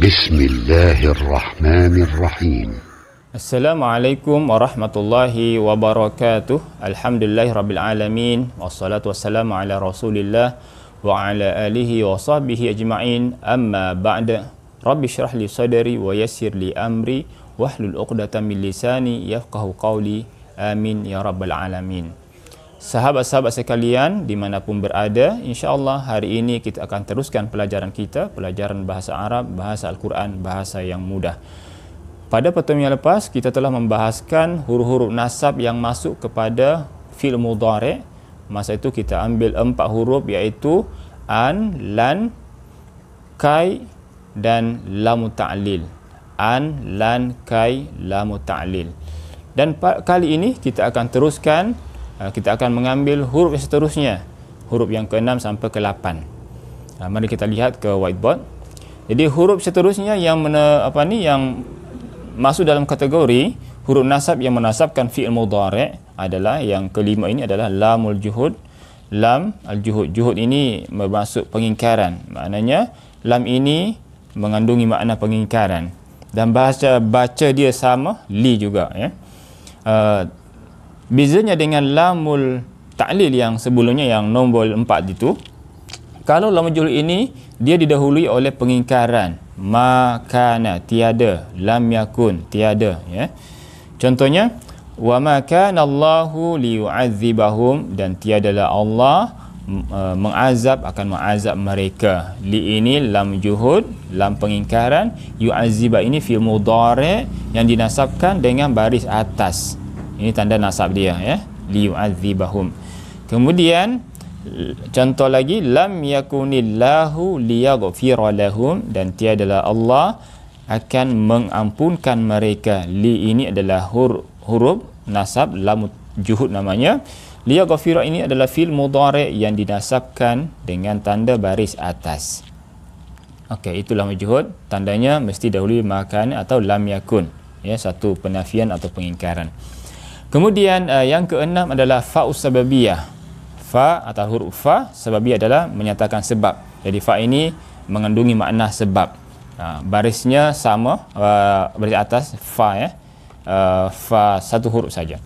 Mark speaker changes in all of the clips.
Speaker 1: بسم الله الرحمن الرحيم السلام عليكم ورحمة الله وبركاته الحمد لله رب العالمين والصلاة والسلام على رسول الله وعلى آله وصحبه أجمعين أما بعد رب اشرح لي صدري ويسر لي أمري واحلل عقدة من لساني يفقه قولي آمين يا رب العالمين sahabat-sahabat sekalian dimanapun berada, insyaAllah hari ini kita akan teruskan pelajaran kita, pelajaran bahasa Arab, bahasa Al-Quran, bahasa yang mudah. Pada pertemuan yang lepas, kita telah membahaskan huruf-huruf nasab yang masuk kepada fil mudare. Masa itu kita ambil empat huruf iaitu an, lan, kai dan lamu ta'lil. An, lan, kai, lamu ta'lil. Dan kali ini kita akan teruskan Ah, kita akan mengambil huruf yang seterusnya huruf yang ke-6 sampai ke-8 ah, mari kita lihat ke whiteboard jadi huruf seterusnya yang mana, apa ni yang masuk dalam kategori huruf nasab yang menasabkan fi'il mudhari' adalah yang kelima ini adalah lamul juhud lam al juhud juhud ini bermaksud pengingkaran maknanya lam ini mengandungi makna pengingkaran dan bahasa baca dia sama li juga ya uh, Bezanya dengan lamul ta'lil yang sebelumnya yang nombor empat itu Kalau lamul jurul ini dia didahului oleh pengingkaran Makana tiada Lam yakun tiada ya. Contohnya Wa makana allahu liu'adzibahum Dan tiadalah Allah e, mengazab akan mengazab mereka li ini lam juhud lam pengingkaran yu'aziba ini fi mudhari yang dinasabkan dengan baris atas ini tanda nasab dia ya liu'adzibahum kemudian contoh lagi lam yakunillahu liyaghfira lahum dan tiadalah Allah akan mengampunkan mereka li ini adalah hur, huruf nasab lam juhud namanya liyaghfira ini adalah fil mudhari yang dinasabkan dengan tanda baris atas Okey, itulah majhud. Tandanya mesti dahulu makan atau lam yakun. Ya, satu penafian atau pengingkaran. Kemudian uh, yang keenam adalah fa sababiyah. Fa atau huruf fa sababiyah adalah menyatakan sebab. Jadi fa ini mengandungi makna sebab. Ha, barisnya sama uh, baris atas fa ya. Uh, fa satu huruf saja.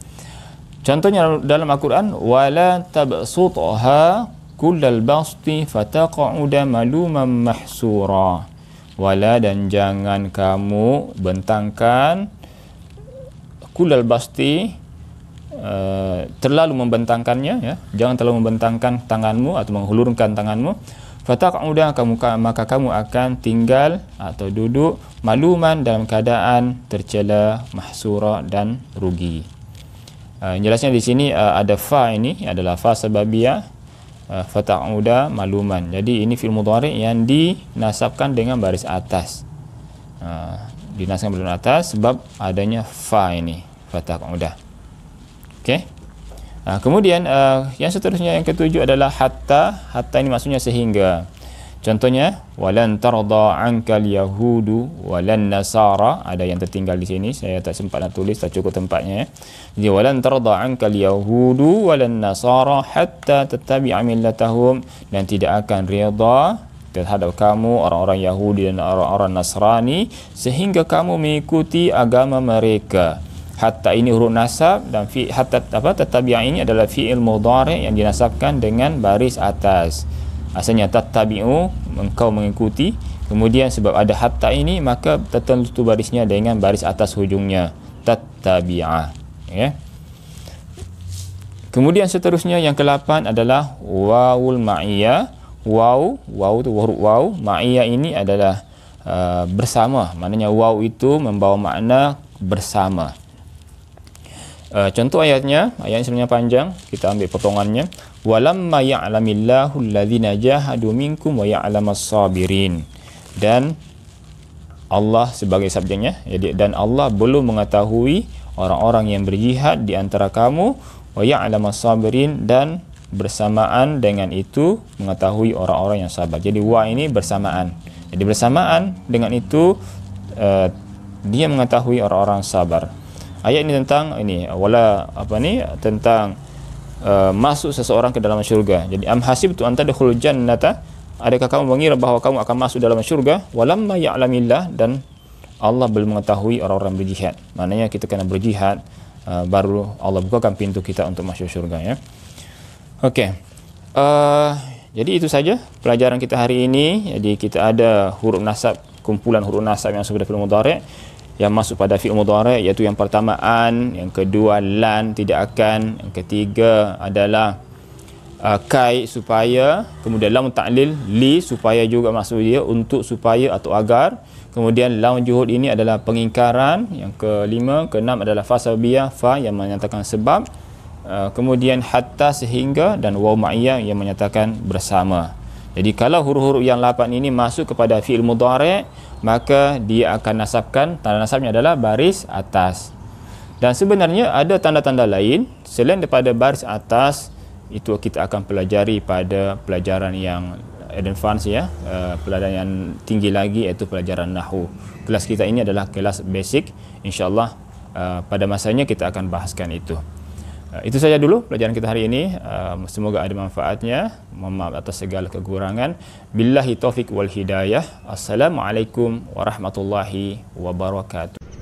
Speaker 1: Contohnya dalam Al-Quran wala tabsutha kullal basti fataqa'uda maluman mahsura. Wala dan jangan kamu bentangkan kullal basti Eh, terlalu membentangkannya ya jangan terlalu membentangkan tanganmu atau menghulurkan tanganmu fataqauda kamu maka kamu akan tinggal atau duduk maluman dalam keadaan tercela mahsura dan rugi uh, jelasnya di sini uh, ada fa ini adalah fa sababiyah uh, fataqauda maluman jadi ini fi'il mudhari yang dinasabkan dengan baris atas uh, dinasabkan baris atas sebab adanya fa ini fataqauda uh, Okey. Uh, kemudian uh, yang seterusnya yang ketujuh adalah hatta hatta ini maksudnya sehingga. Contohnya walan tarda ankal yahudu walan nasara ada yang tertinggal di sini saya tak sempat nak tulis tak cukup tempatnya. Eh. Jadi walan tarda ankal yahudu walan nasara hatta tattabi'a millatahum dan tidak akan redha terhadap kamu orang-orang Yahudi dan orang-orang Nasrani sehingga kamu mengikuti agama mereka hatta ini huruf nasab dan fi hatta apa tatabi'a ini adalah fi'il mudhari yang dinasabkan dengan baris atas asalnya tatabi'u engkau mengikuti kemudian sebab ada hatta ini maka tertentu barisnya dengan baris atas hujungnya tatabi'a ya kemudian seterusnya yang kelapan adalah wawul ma'iyya waw waw tu huruf waw ma'iyya ini adalah uh, bersama maknanya waw itu membawa makna bersama Uh, contoh ayatnya, ayat yang sebenarnya panjang, kita ambil potongannya. Walamma ya'lamillahu alladhina jahadu minkum wa ya'lam as-sabirin. Dan Allah sebagai subjeknya, jadi dan Allah belum mengetahui orang-orang yang berjihad di antara kamu wa ya'lam as-sabirin dan bersamaan dengan itu mengetahui orang-orang yang sabar. Jadi wa ini bersamaan. Jadi bersamaan dengan itu uh, dia mengetahui orang-orang sabar ayat ini tentang ini wala apa ni tentang uh, masuk seseorang ke dalam syurga jadi am hasib hasibtu anta dakhul jannata adakah kamu mengira bahawa kamu akan masuk dalam syurga walamma ya'lamillah dan Allah belum mengetahui orang-orang berjihad maknanya kita kena berjihad uh, baru Allah bukakan pintu kita untuk masuk syurga ya okey uh, jadi itu saja pelajaran kita hari ini jadi kita ada huruf nasab kumpulan huruf nasab yang sudah fi'il mudhari' yang masuk pada fi'il mudhari iaitu yang pertama an yang kedua lan tidak akan yang ketiga adalah uh, kai supaya kemudian lam ta'lil li supaya juga maksud dia untuk supaya atau agar kemudian laun juhud ini adalah pengingkaran yang kelima keenam adalah fasabiyah fa yang menyatakan sebab uh, kemudian hatta sehingga dan wa ma'iyah yang menyatakan bersama jadi kalau huruf-huruf yang lapan ini masuk kepada fi'il mudhari' maka dia akan nasabkan tanda nasabnya adalah baris atas. Dan sebenarnya ada tanda-tanda lain selain daripada baris atas itu kita akan pelajari pada pelajaran yang advance ya, uh, pelajaran yang tinggi lagi iaitu pelajaran nahwu. Kelas kita ini adalah kelas basic insya-Allah uh, pada masanya kita akan bahaskan itu. Uh, itu saja dulu pelajaran kita hari ini. Uh, semoga ada manfaatnya. Mohon atas segala kekurangan. Billahi taufik wal hidayah. Assalamualaikum warahmatullahi wabarakatuh.